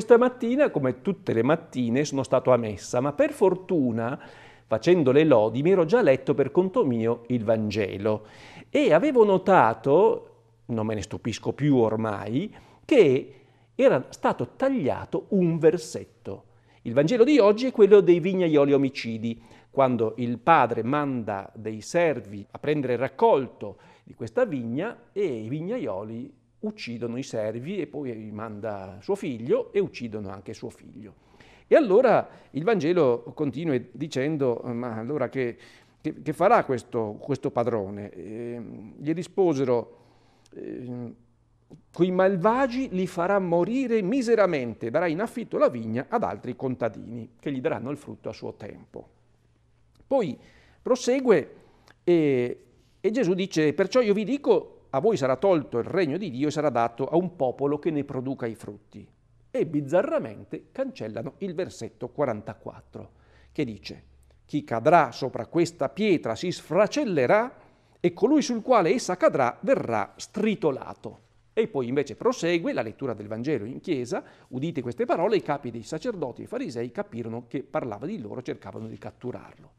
Questa mattina, come tutte le mattine, sono stato a messa, ma per fortuna, facendo le lodi, mi ero già letto per conto mio il Vangelo e avevo notato, non me ne stupisco più ormai, che era stato tagliato un versetto. Il Vangelo di oggi è quello dei vignaioli omicidi, quando il padre manda dei servi a prendere il raccolto di questa vigna e i vignaioli uccidono i servi e poi manda suo figlio e uccidono anche suo figlio. E allora il Vangelo continua dicendo, eh, ma allora che, che, che farà questo, questo padrone? E mm, gli risposero, eh, quei malvagi li farà morire miseramente, darà in affitto la vigna ad altri contadini che gli daranno il frutto a suo tempo. Poi prosegue e, e Gesù dice, perciò io vi dico, a voi sarà tolto il regno di Dio e sarà dato a un popolo che ne produca i frutti. E bizzarramente cancellano il versetto 44, che dice, chi cadrà sopra questa pietra si sfracellerà e colui sul quale essa cadrà verrà stritolato. E poi invece prosegue la lettura del Vangelo in chiesa, udite queste parole, i capi dei sacerdoti e farisei capirono che parlava di loro, cercavano di catturarlo.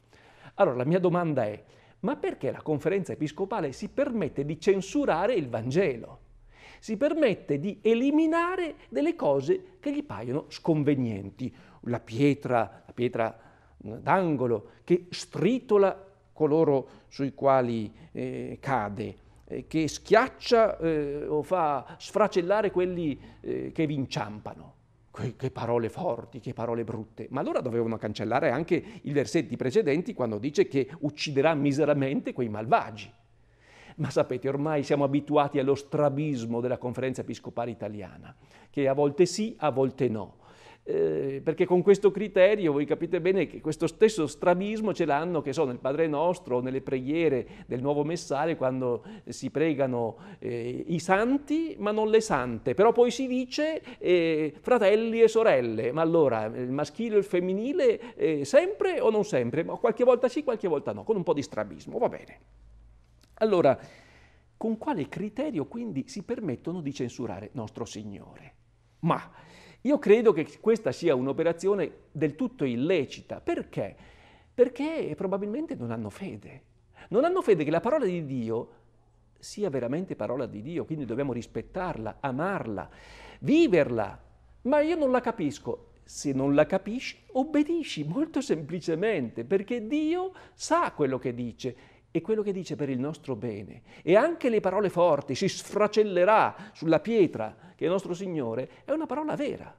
Allora la mia domanda è, ma perché la conferenza episcopale si permette di censurare il Vangelo, si permette di eliminare delle cose che gli paiono sconvenienti, la pietra, la pietra d'angolo che stritola coloro sui quali eh, cade, eh, che schiaccia eh, o fa sfracellare quelli eh, che vi inciampano che, che, parole forti, che parole brutte. Ma allora dovevano cancellare anche i versetti precedenti quando dice che ucciderà miseramente quei malvagi. Ma sapete, ormai siamo abituati allo strabismo della conferenza episcopale italiana, che a volte sì, a volte no. Eh, perché con questo criterio voi capite bene che questo stesso strabismo ce l'hanno, che so, nel Padre Nostro, o nelle preghiere del Nuovo Messale, quando si pregano eh, i santi, ma non le sante, però poi si dice eh, fratelli e sorelle, ma allora il maschile e il femminile eh, sempre o non sempre? Ma qualche volta sì, qualche volta no, con un po' di strabismo, va bene. Allora, con quale criterio quindi si permettono di censurare nostro Signore? Ma io credo che questa sia un'operazione del tutto illecita. Perché? Perché probabilmente non hanno fede. Non hanno fede che la parola di Dio sia veramente parola di Dio, quindi dobbiamo rispettarla, amarla, viverla. Ma io non la capisco. Se non la capisci, obbedisci molto semplicemente, perché Dio sa quello che dice e quello che dice per il nostro bene. E anche le parole forti, si sfracellerà sulla pietra che è il nostro Signore, è una parola vera.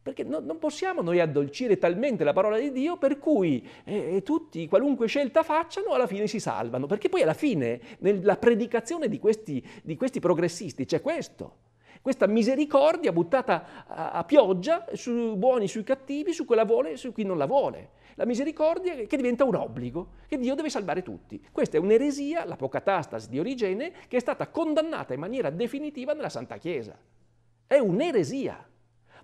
Perché no, non possiamo noi addolcire talmente la parola di Dio per cui eh, eh tutti, qualunque scelta facciano, alla fine si salvano. Perché poi alla fine, nella predicazione di questi, di questi progressisti, c'è questo questa misericordia buttata a, a pioggia sui buoni, sui cattivi, su chi vuole e su chi non la vuole. La misericordia che diventa un obbligo, che Dio deve salvare tutti. Questa è un'eresia, l'apocatastasi di Origene, che è stata condannata in maniera definitiva nella Santa Chiesa. È un'eresia.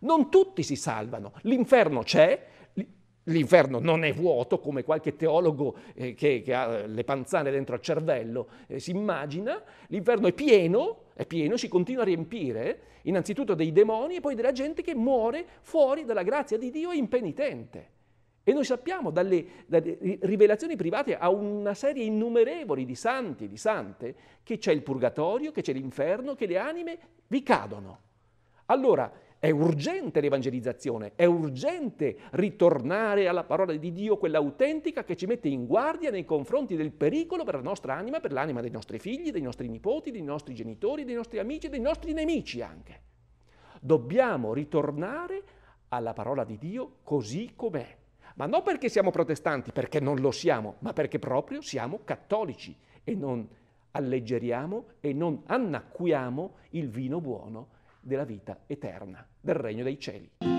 Non tutti si salvano, l'inferno c'è L'inferno non è vuoto, come qualche teologo eh, che, che, ha le panzane dentro al cervello eh, si immagina. L'inferno è pieno, è pieno, si continua a riempire, eh, innanzitutto dei demoni e poi della gente che muore fuori dalla grazia di Dio e impenitente. E noi sappiamo dalle, dalle rivelazioni private a una serie innumerevoli di santi e di sante che c'è il purgatorio, che c'è l'inferno, che le anime vi cadono. Allora, è urgente l'evangelizzazione, è urgente ritornare alla parola di Dio, quella autentica che ci mette in guardia nei confronti del pericolo per la nostra anima, per l'anima dei nostri figli, dei nostri nipoti, dei nostri genitori, dei nostri amici, dei nostri nemici anche. Dobbiamo ritornare alla parola di Dio così com'è. Ma non perché siamo protestanti, perché non lo siamo, ma perché proprio siamo cattolici e non alleggeriamo e non annacquiamo il vino buono della vita eterna, del regno dei cieli.